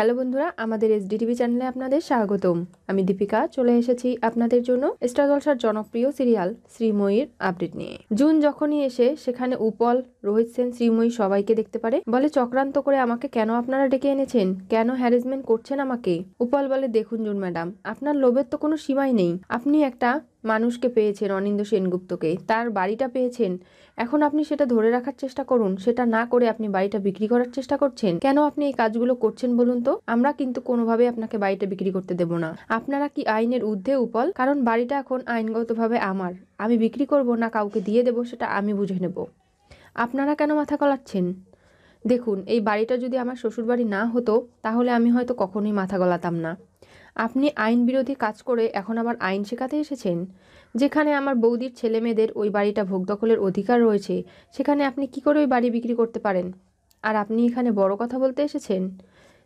Hello বন্ধুরা আমাদের S TV চ্যানেলে আপনাদের স্বাগতম আমি দীপিকা চলে এসেছি আপনাদের জন্য স্টার জনপ্রিয় সিরিয়াল শ্রীময়ীর আপডেট নিয়ে জুন যখনই এসে সেখানে উপল রোহিত সেন শ্রীময়ী সবাইকে দেখতে পারে বলে চক্রান্ত করে আমাকে কেন আপনারা ডেকে এনেছেন কেন হ্যারেসমেন্ট করছেন আমাকে উপল বলে দেখুন জুন ম্যাডাম আপনার লোভের তো কোনো সীমাই নেই আপনি একটা মানুষকে পেয়েছেন অনিন্দ সেনগুপ্তকে তার বাড়িটা পেয়েছেন এখন আপনি সেটা ধরে রাখার চেষ্টা করুন সেটা না করে আপনি বাড়িটা বিক্রি করার চেষ্টা করছেন কেন আপনি এই কাজগুলো করছেন বলুন তো আমরা কিন্তু কোনোভাবে আপনাকে বাড়িটা বিক্রি করতে দেব না আপনারা কি আইনের ঊর্ধ্বে উপল কারণ বাড়িটা এখন আইনগতভাবে আমার আমি বিক্রি করব না কাউকে দিয়ে দেব সেটা আমি বুঝে নেব আপনারা কেন মাথা গলাচ্ছেন দেখুন এই বাড়িটা যদি আমার শ্বশুরবাড়ি না হতো তাহলে আমি হয়তো কখনোই মাথা গলাতাম না আপনি আইন বিরোধী কাজ করে এখন আবার আইন শেখাতে এসেছেন যেখানে আমার বৌদির ছেলে মেয়েদের ওই বাড়িটা ভোগ দখলের অধিকার রয়েছে সেখানে আপনি কি করে ওই বাড়ি বিক্রি করতে পারেন আর আপনি এখানে বড় কথা বলতে এসেছেন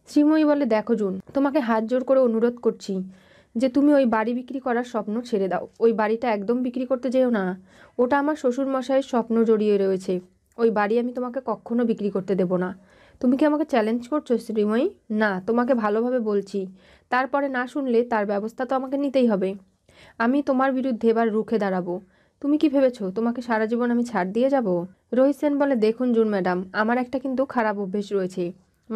শ্রীময়ী বলে দেখো জুন তোমাকে হাত জোর করে অনুরোধ করছি যে তুমি ওই বাড়ি বিক্রি করার স্বপ্ন ছেড়ে দাও ওই বাড়িটা একদম বিক্রি করতে যেও না ওটা আমার শ্বশুরমশাইয়ের স্বপ্ন জড়িয়ে রয়েছে ওই বাড়ি আমি তোমাকে কখনো বিক্রি করতে দেব না তুমি কি আমাকে চ্যালেঞ্জ করছো শ্রীময়ী না তোমাকে ভালোভাবে বলছি তারপরে না শুনলে তার ব্যবস্থা তো আমাকে নিতেই হবে আমি তোমার বিরুদ্ধে এবার রুখে দাঁড়াবো তুমি কি ভেবেছো তোমাকে সারা জীবন আমি ছাড় দিয়ে যাব রোহিত সেন বলে দেখুন জুন ম্যাডাম আমার একটা কিন্তু খারাপ অভ্যেস রয়েছে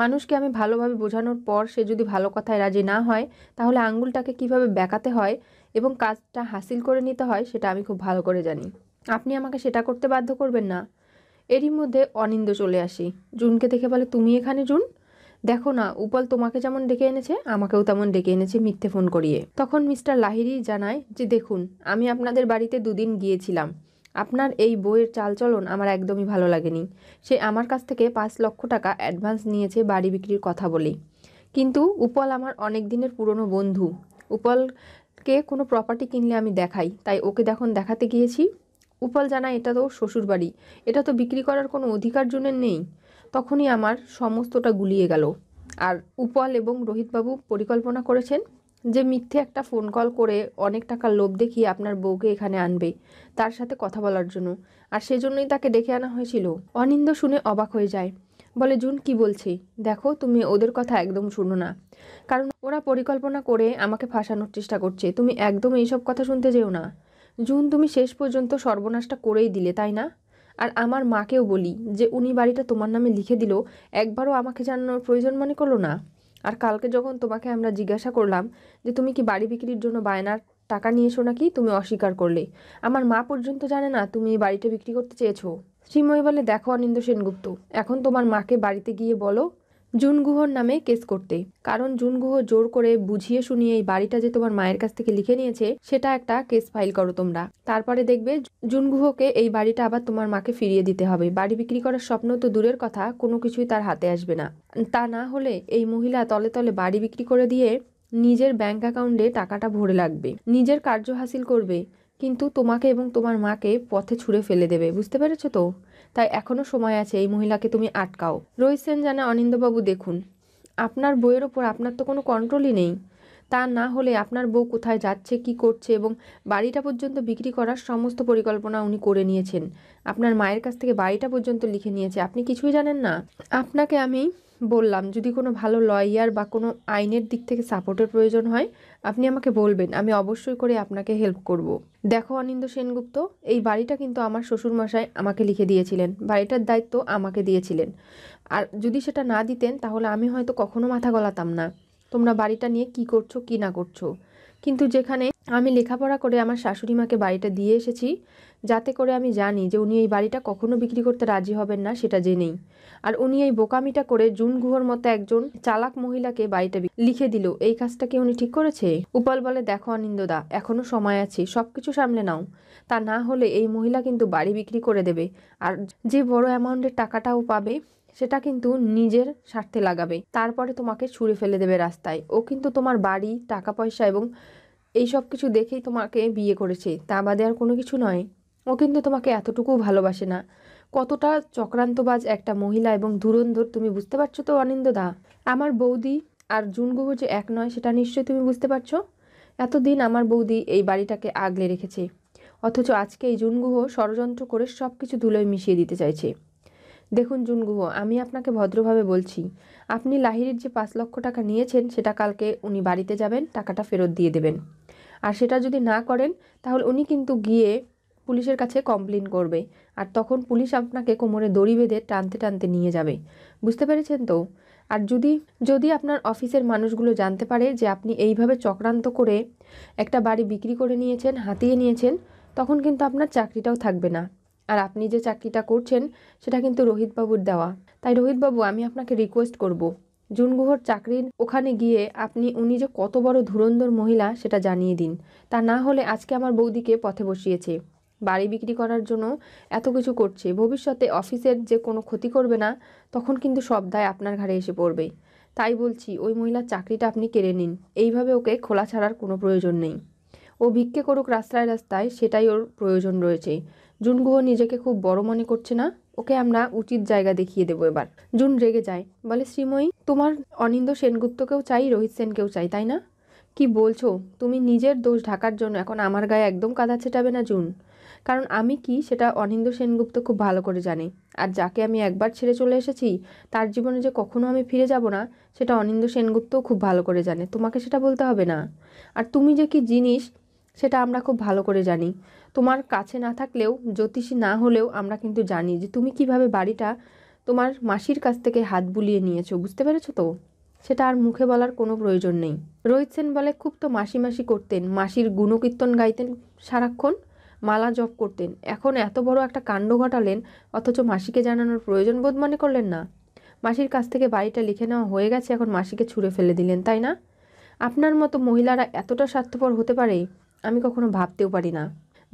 মানুষকে আমি ভালোভাবে বোঝানোর পর সে যদি ভালো কথায় রাজি না হয় তাহলে আঙ্গুলটাকে কিভাবে ব্যাকাতে হয় এবং কাজটা হাসিল করে নিতে হয় সেটা আমি খুব ভালো করে জানি আপনি আমাকে সেটা করতে বাধ্য করবেন না এরই মধ্যে অনিন্দ চলে আসি জুনকে দেখে বলে তুমি এখানে জুন দেখো না উপল তোমাকে যেমন ডেকে এনেছে আমাকেও তেমন ডেকে এনেছে মিথ্যে ফোন করিয়ে তখন মিস্টার লাহিরি জানায় যে দেখুন আমি আপনাদের বাড়িতে দুদিন গিয়েছিলাম আপনার এই বইয়ের চালচলন আমার একদমই ভালো লাগেনি সে আমার কাছ থেকে পাঁচ লক্ষ টাকা অ্যাডভান্স নিয়েছে বাড়ি বিক্রির কথা বলে কিন্তু উপল আমার অনেক দিনের পুরনো বন্ধু উপলকে কোনো প্রপার্টি কিনলে আমি দেখাই তাই ওকে দেখুন দেখাতে গিয়েছি উপাল জানা এটা তো শ্বশুর বাড়ি এটা তো বিক্রি করার কোনো অধিকার জনের নেই তখনই আমার সমস্তটা গুলিয়ে গেল আর উপাল এবং রোহিতবাবু পরিকল্পনা করেছেন যে মিথ্যে একটা ফোন কল করে অনেক টাকার লোভ দেখিয়ে আপনার বউকে এখানে আনবে তার সাথে কথা বলার জন্য আর সেজন্যই তাকে ডেকে আনা হয়েছিল অনিন্দ শুনে অবাক হয়ে যায় বলে জুন কি বলছি দেখো তুমি ওদের কথা একদম শুনো না কারণ ওরা পরিকল্পনা করে আমাকে ফাঁসানোর চেষ্টা করছে তুমি একদম এইসব কথা শুনতে যেও না জুন তুমি শেষ পর্যন্ত সর্বনাশটা করেই দিলে তাই না আর আমার মাকেও বলি যে উনি বাড়িটা তোমার নামে লিখে দিল একবারও আমাকে জানানোর প্রয়োজন মনে করলো না আর কালকে যখন তোমাকে আমরা জিজ্ঞাসা করলাম যে তুমি কি বাড়ি বিক্রির জন্য বায়নার টাকা নিয়েছো নাকি তুমি অস্বীকার করলে আমার মা পর্যন্ত জানে না তুমি এই বাড়িটা বিক্রি করতে চেয়েছো শ্রীময় বলে দেখো অনিন্দ সেনগুপ্ত এখন তোমার মাকে বাড়িতে গিয়ে বলো জুন গুহর নামে কেস করতে কারণ জুন গুহ জোর করে বুঝিয়ে শুনিয়ে এই বাড়িটা যে তোমার মায়ের কাছ থেকে লিখে নিয়েছে সেটা একটা কেস ফাইল করো তোমরা তারপরে দেখবে জুন গুহকে এই বাড়িটা আবার তোমার মাকে ফিরিয়ে দিতে হবে বাড়ি বিক্রি করার স্বপ্ন তো দূরের কথা কোনো কিছুই তার হাতে আসবে না তা না হলে এই মহিলা তলে তলে বাড়ি বিক্রি করে দিয়ে নিজের ব্যাংক অ্যাকাউন্টে টাকাটা ভরে লাগবে নিজের কার্য হাসিল করবে কিন্তু তোমাকে এবং তোমার মাকে পথে ছুঁড়ে ফেলে দেবে বুঝতে পেরেছো তো তাই এখনও সময় আছে এই মহিলাকে তুমি আটকাও রোহিত সেন জানা অনিন্দবাবু দেখুন আপনার বইয়ের ওপর আপনার তো কোনো কন্ট্রোলই নেই তা না হলে আপনার বউ কোথায় যাচ্ছে কি করছে এবং বাড়িটা পর্যন্ত বিক্রি করার সমস্ত পরিকল্পনা উনি করে নিয়েছেন আপনার মায়ের কাছ থেকে বাড়িটা পর্যন্ত লিখে নিয়েছে আপনি কিছুই জানেন না আপনাকে আমি বললাম যদি কোনো ভালো লয়ার বা কোনো আইনের দিক থেকে সাপোর্টের প্রয়োজন হয় আপনি আমাকে বলবেন আমি অবশ্যই করে আপনাকে হেল্প করব। দেখো অনিন্দ সেনগুপ্ত এই বাড়িটা কিন্তু আমার শ্বশুরমশাই আমাকে লিখে দিয়েছিলেন বাড়িটার দায়িত্ব আমাকে দিয়েছিলেন আর যদি সেটা না দিতেন তাহলে আমি হয়তো কখনো মাথা গলাতাম না তোমরা বাড়িটা নিয়ে কি করছো কি না করছো কিন্তু যেখানে আমি লেখাপড়া করে আমার শাশুড়ি মাকে বাড়িটা দিয়ে এসেছি যাতে করে আমি জানি যে উনি এই বাড়িটা কখনো বিক্রি করতে রাজি হবেন না সেটা জেনেই আর উনি এই বোকামিটা করে জুন গুহর মতো একজন চালাক মহিলাকে বাড়িটা লিখে দিল এই কাজটা কি উনি ঠিক করেছে উপাল বলে দেখো আনিন্দদা এখনও সময় আছে সব কিছু সামলে নাও তা না হলে এই মহিলা কিন্তু বাড়ি বিক্রি করে দেবে আর যে বড় অ্যামাউন্টের টাকাটাও পাবে সেটা কিন্তু নিজের স্বার্থে লাগাবে তারপরে তোমাকে ছুঁড়ে ফেলে দেবে রাস্তায় ও কিন্তু তোমার বাড়ি টাকা পয়সা এবং এই সব কিছু দেখেই তোমাকে বিয়ে করেছে তা বাদে আর কোনো কিছু নয় ও কিন্তু তোমাকে এতটুকু ভালোবাসে না কতটা চক্রান্তবাজ একটা মহিলা এবং ধুরন্ধর তুমি বুঝতে পারছো তো অনিন্দদা আমার বৌদি আর জুনগুহ যে এক নয় সেটা নিশ্চয়ই তুমি বুঝতে পারছো এতদিন আমার বৌদি এই বাড়িটাকে আগলে রেখেছে অথচ আজকে এই জুনগুহ ষড়যন্ত্র করে সব কিছু ধুলোয় মিশিয়ে দিতে চাইছে দেখুন জুনগুহ আমি আপনাকে ভদ্রভাবে বলছি আপনি লাহিরের যে পাঁচ লক্ষ টাকা নিয়েছেন সেটা কালকে উনি বাড়িতে যাবেন টাকাটা ফেরত দিয়ে দেবেন আর সেটা যদি না করেন তাহলে উনি কিন্তু গিয়ে পুলিশের কাছে কমপ্লেন করবে আর তখন পুলিশ আপনাকে কোমরে দড়ি বেঁধে টানতে টানতে নিয়ে যাবে বুঝতে পেরেছেন তো আর যদি যদি আপনার অফিসের মানুষগুলো জানতে পারে যে আপনি এইভাবে চক্রান্ত করে একটা বাড়ি বিক্রি করে নিয়েছেন হাতিয়ে নিয়েছেন তখন কিন্তু আপনার চাকরিটাও থাকবে না আর আপনি যে চাকরিটা করছেন সেটা কিন্তু রোহিতবাবুর দেওয়া তাই রোহিতবাবু আমি আপনাকে রিকোয়েস্ট করব জুনগুহর চাকরির ওখানে গিয়ে আপনি উনি যে কত বড় ধুরন্ধর মহিলা সেটা জানিয়ে দিন তা না হলে আজকে আমার বৌদিকে পথে বসিয়েছে বাড়ি বিক্রি করার জন্য এত কিছু করছে ভবিষ্যতে অফিসের যে কোনো ক্ষতি করবে না তখন কিন্তু সব দায় আপনার ঘাড়ে এসে পড়বে তাই বলছি ওই মহিলার চাকরিটা আপনি কেড়ে নিন এইভাবে ওকে খোলা ছাড়ার কোনো প্রয়োজন নেই ও ভিক্ষে করুক রাস্তায় রাস্তায় সেটাই ওর প্রয়োজন রয়েছে জুনগুহ নিজেকে খুব বড় মনে করছে না ওকে আমরা উচিত জায়গা দেখিয়ে দেবো এবার জুন রেগে যায় বলে শ্রীময়ী তোমার অনিন্দ সেনগুপ্তকেও চাই রোহিত সেনকেও চাই তাই না কি বলছো তুমি নিজের দোষ ঢাকার জন্য এখন আমার গায়ে একদম কাদা ছেটাবে না জুন কারণ আমি কি সেটা অনিন্দ সেনগুপ্ত খুব ভালো করে জানে আর যাকে আমি একবার ছেড়ে চলে এসেছি তার জীবনে যে কখনো আমি ফিরে যাব না সেটা অনিন্দ সেনগুপ্তও খুব ভালো করে জানে তোমাকে সেটা বলতে হবে না আর তুমি যে কি জিনিস সেটা আমরা খুব ভালো করে জানি তোমার কাছে না থাকলেও জ্যোতিষী না হলেও আমরা কিন্তু জানি যে তুমি কিভাবে বাড়িটা তোমার মাসির কাছ থেকে হাত বুলিয়ে নিয়েছো বুঝতে পেরেছো তো সেটা আর মুখে বলার কোনো প্রয়োজন নেই রোহিত সেন বলে খুব তো মাসি মাসি করতেন মাসির গুণকীর্তন গাইতেন সারাক্ষণ মালা জপ করতেন এখন এত বড় একটা কাণ্ড ঘটালেন অথচ মাসিকে জানানোর প্রয়োজন বোধ মনে করলেন না মাসির কাছ থেকে বাড়িটা লিখে নেওয়া হয়ে গেছে এখন মাসিকে ছুঁড়ে ফেলে দিলেন তাই না আপনার মতো মহিলারা এতটা স্বার্থপর হতে পারে আমি কখনো ভাবতেও পারি না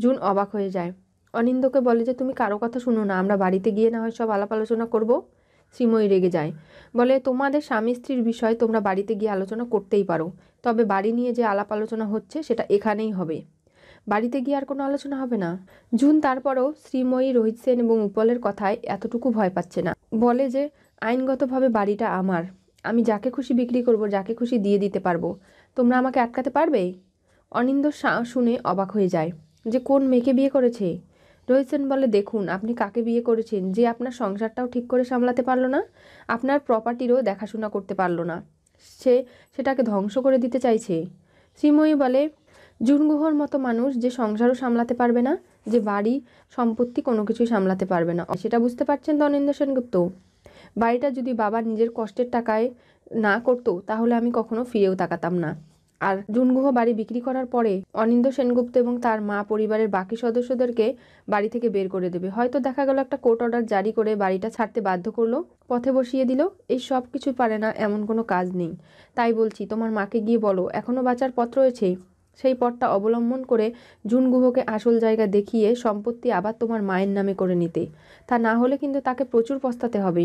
জুন অবাক হয়ে যায় অনিন্দকে বলে যে তুমি কারো কথা শুনো না আমরা বাড়িতে গিয়ে না হয় সব আলাপ আলোচনা করবো শ্রীময়ী রেগে যায় বলে তোমাদের স্বামী স্ত্রীর বিষয় তোমরা বাড়িতে গিয়ে আলোচনা করতেই পারো তবে বাড়ি নিয়ে যে আলাপ আলোচনা হচ্ছে সেটা এখানেই হবে বাড়িতে গিয়ে আর কোনো আলোচনা হবে না জুন তারপরও শ্রীময়ী রোহিত সেন এবং উপলের কথায় এতটুকু ভয় পাচ্ছে না বলে যে আইনগতভাবে বাড়িটা আমার আমি যাকে খুশি বিক্রি করব যাকে খুশি দিয়ে দিতে পারবো তোমরা আমাকে আটকাতে পারবে অনিন্দ শুনে অবাক হয়ে যায় যে কোন মেয়েকে বিয়ে করেছে রোহিত সেন বলে দেখুন আপনি কাকে বিয়ে করেছেন যে আপনার সংসারটাও ঠিক করে সামলাতে পারলো না আপনার প্রপার্টিরও দেখাশোনা করতে পারলো না সে সেটাকে ধ্বংস করে দিতে চাইছে শ্রীময়ী বলে জুনগুহর মতো মানুষ যে সংসারও সামলাতে পারবে না যে বাড়ি সম্পত্তি কোনো কিছুই সামলাতে পারবে না সেটা বুঝতে পারছেন তো অনিন্দ সেনগুপ্ত বাড়িটা যদি বাবা নিজের কষ্টের টাকায় না করতো তাহলে আমি কখনো ফিরেও তাকাতাম না আর জুনগুহ বাড়ি বিক্রি করার পরে অনিন্দ সেনগুপ্ত এবং তার মা পরিবারের বাকি সদস্যদেরকে বাড়ি থেকে বের করে দেবে হয়তো দেখা গেল একটা কোর্ট অর্ডার জারি করে বাড়িটা ছাড়তে বাধ্য করলো পথে বসিয়ে দিল এই সব কিছু পারে না এমন কোনো কাজ নেই তাই বলছি তোমার মাকে গিয়ে বলো এখনও বাঁচার পথ রয়েছে সেই পথটা অবলম্বন করে জুন গুহকে আসল জায়গা দেখিয়ে সম্পত্তি আবার তোমার মায়ের নামে করে নিতে তা না হলে কিন্তু তাকে প্রচুর পস্তাতে হবে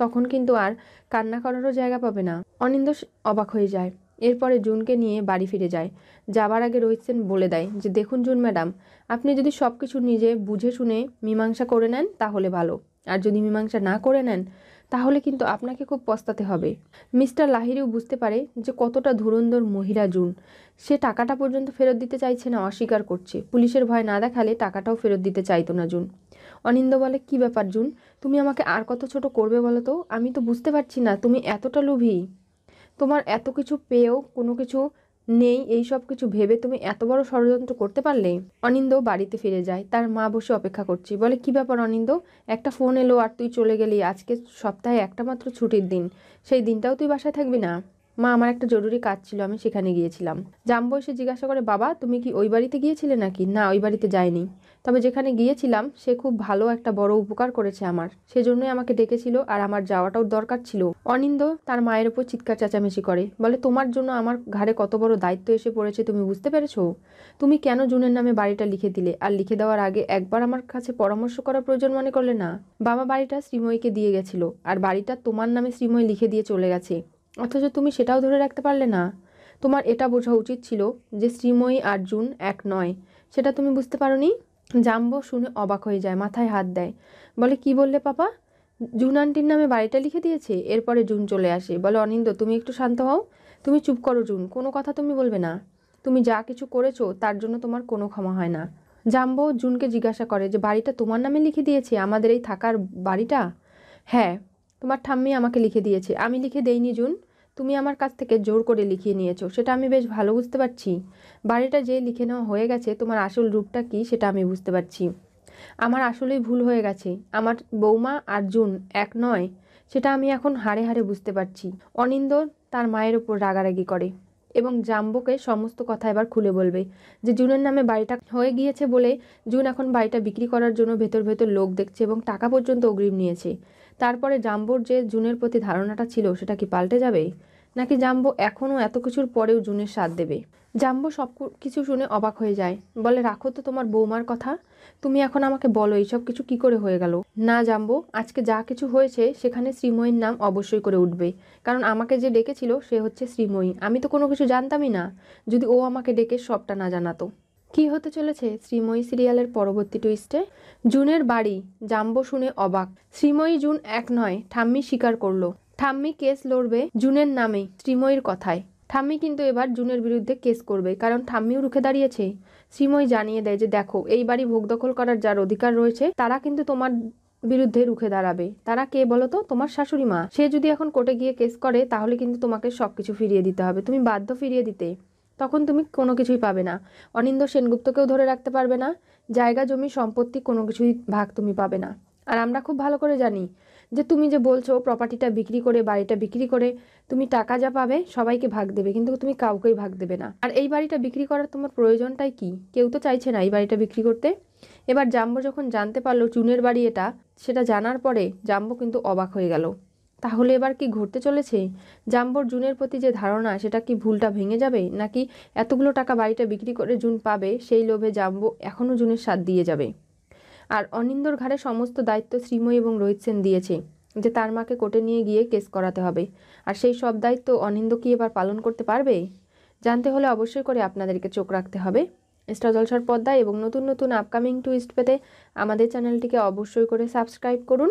তখন কিন্তু আর কান্না করারও জায়গা পাবে না অনিন্দ অবাক হয়ে যায় এরপরে জুনকে নিয়ে বাড়ি ফিরে যায় যাবার আগে রোহিত সেন বলে দেয় যে দেখুন জুন ম্যাডাম আপনি যদি সব কিছু নিজে বুঝে শুনে মীমাংসা করে নেন তাহলে ভালো আর যদি মীমাংসা না করে নেন তাহলে কিন্তু আপনাকে খুব পস্তাতে হবে মিস্টার লাহিরিও বুঝতে পারে যে কতটা ধুরন্ধর মহিলা জুন সে টাকাটা পর্যন্ত ফেরত দিতে চাইছে না অস্বীকার করছে পুলিশের ভয় না দেখালে টাকাটাও ফেরত দিতে চাইতো না জুন অনিন্দ বলে কি ব্যাপার জুন তুমি আমাকে আর কত ছোট করবে বলো তো আমি তো বুঝতে পারছি না তুমি এতটা লোভী তোমার এত কিছু পেয়েও কোনো কিছু নেই এই সব কিছু ভেবে তুমি এত বড় ষড়যন্ত্র করতে পারলে অনিন্দ বাড়িতে ফিরে যায় তার মা বসে অপেক্ষা করছি বলে কি ব্যাপার অনিন্দ একটা ফোন এলো আর তুই চলে গেলি আজকে সপ্তাহে একটা মাত্র ছুটির দিন সেই দিনটাও তুই বাসায় থাকবি না মা আমার একটা জরুরি কাজ ছিল আমি সেখানে গিয়েছিলাম জাম এসে জিজ্ঞাসা করে বাবা তুমি কি ওই বাড়িতে গিয়েছিলে নাকি না ওই বাড়িতে যায়নি তবে যেখানে গিয়েছিলাম সে খুব ভালো একটা বড় উপকার করেছে আমার সেজন্যই আমাকে ডেকেছিল আর আমার যাওয়াটাও দরকার ছিল অনিন্দ তার মায়ের ওপর চিৎকার চেঁচামেচি করে বলে তোমার জন্য আমার ঘাড়ে কত বড় দায়িত্ব এসে পড়েছে তুমি বুঝতে পেরেছো তুমি কেন জুনের নামে বাড়িটা লিখে দিলে আর লিখে দেওয়ার আগে একবার আমার কাছে পরামর্শ করা প্রয়োজন মনে করলে না বাবা বাড়িটা শ্রীময়ীকে দিয়ে গেছিল আর বাড়িটা তোমার নামে শ্রীময়ী লিখে দিয়ে চলে গেছে অথচ তুমি সেটাও ধরে রাখতে পারলে না তোমার এটা বোঝা উচিত ছিল যে শ্রীময়ী আর্জুন এক নয় সেটা তুমি বুঝতে নি জাম্ব শুনে অবাক হয়ে যায় মাথায় হাত দেয় বলে কি বললে পাপা জুন আন্টির নামে বাড়িটা লিখে দিয়েছে এরপরে জুন চলে আসে বলে অনিন্দ তুমি একটু শান্ত হও তুমি চুপ করো জুন কোনো কথা তুমি বলবে না তুমি যা কিছু করেছো তার জন্য তোমার কোনো ক্ষমা হয় না জাম্বো জুনকে জিজ্ঞাসা করে যে বাড়িটা তোমার নামে লিখে দিয়েছে আমাদের এই থাকার বাড়িটা হ্যাঁ তোমার ঠাম্মি আমাকে লিখে দিয়েছে আমি লিখে দেইনি জুন তুমি আমার কাছ থেকে জোর করে লিখিয়ে নিয়েছো সেটা আমি বেশ ভালো বুঝতে পারছি বাড়িটা যে লিখে নেওয়া হয়ে গেছে তোমার আসল রূপটা কি সেটা আমি বুঝতে পারছি আমার আসলেই ভুল হয়ে গেছে আমার বৌমা আর জুন এক নয় সেটা আমি এখন হাড়ে হাড়ে বুঝতে পারছি অনিন্দ তার মায়ের ওপর রাগারাগি করে এবং জাম্বোকে সমস্ত কথা এবার খুলে বলবে যে জুনের নামে বাড়িটা হয়ে গিয়েছে বলে জুন এখন বাড়িটা বিক্রি করার জন্য ভেতর ভেতর লোক দেখছে এবং টাকা পর্যন্ত অগ্রিম নিয়েছে তারপরে জাম্বোর যে জুনের প্রতি ধারণাটা ছিল সেটা কি পাল্টে যাবে নাকি জাম্বো এখনও এত কিছুর পরেও জুনের সাথ দেবে জাম্বো সব কিছু শুনে অবাক হয়ে যায় বলে রাখো তো তোমার বৌমার কথা তুমি এখন আমাকে বলো এইসব কিছু কি করে হয়ে গেল না জাম্বো আজকে যা কিছু হয়েছে সেখানে শ্রীময়ীর নাম অবশ্যই করে উঠবে কারণ আমাকে যে ডেকেছিল সে হচ্ছে শ্রীময়ী আমি তো কোনো কিছু জানতামই না যদি ও আমাকে ডেকে সবটা না জানাতো কি হতে চলেছে শ্রীময়ী সিরিয়ালের পরবর্তী টুইস্টে জুনের বাড়ি জাম্বো শুনে অবাক শ্রীময়ী জুন এক নয় ঠাম্মি স্বীকার করলো ঠাম্মি কেস লড়বে জুনের নামে শ্রীময়ীর কথায় ঠাম্মি কিন্তু এবার জুনের বিরুদ্ধে কেস করবে কারণ ঠাম্মিও রুখে দাঁড়িয়েছে শ্রীময়ী জানিয়ে দেয় যে দেখো এই বাড়ি ভোগ দখল করার যার অধিকার রয়েছে তারা কিন্তু তোমার বিরুদ্ধে রুখে দাঁড়াবে তারা কে বলো তো তোমার শাশুড়ি মা সে যদি এখন কোর্টে গিয়ে কেস করে তাহলে কিন্তু তোমাকে সবকিছু ফিরিয়ে দিতে হবে তুমি বাধ্য ফিরিয়ে দিতে তখন তুমি কোনো কিছুই পাবে না অনিন্দ সেনগুপ্তকেও ধরে রাখতে পারবে না জায়গা জমি সম্পত্তি কোনো কিছুই ভাগ তুমি পাবে না আর আমরা খুব ভালো করে জানি যে তুমি যে বলছো প্রপার্টিটা বিক্রি করে বাড়িটা বিক্রি করে তুমি টাকা যা পাবে সবাইকে ভাগ দেবে কিন্তু তুমি কাউকেই ভাগ দেবে না আর এই বাড়িটা বিক্রি করার তোমার প্রয়োজনটাই কি কেউ তো চাইছে না এই বাড়িটা বিক্রি করতে এবার জাম্বো যখন জানতে পারলো চুনের বাড়ি এটা সেটা জানার পরে জাম্বো কিন্তু অবাক হয়ে গেল তাহলে এবার কি ঘুরতে চলেছে জাম্বর জুনের প্রতি যে ধারণা সেটা কি ভুলটা ভেঙে যাবে নাকি এতগুলো টাকা বাড়িটা বিক্রি করে জুন পাবে সেই লোভে জাম্বো এখনও জুনের স্বাদ দিয়ে যাবে আর অনিন্দর ঘাড়ে সমস্ত দায়িত্ব শ্রীময়ী এবং রোহিত সেন দিয়েছে যে তার মাকে কোর্টে নিয়ে গিয়ে কেস করাতে হবে আর সেই সব দায়িত্ব অনিন্দ কি এবার পালন করতে পারবে জানতে হলে অবশ্যই করে আপনাদেরকে চোখ রাখতে হবে স্টার জলসার পদ্মায় এবং নতুন নতুন আপকামিং টুইস্ট পেতে আমাদের চ্যানেলটিকে অবশ্যই করে সাবস্ক্রাইব করুন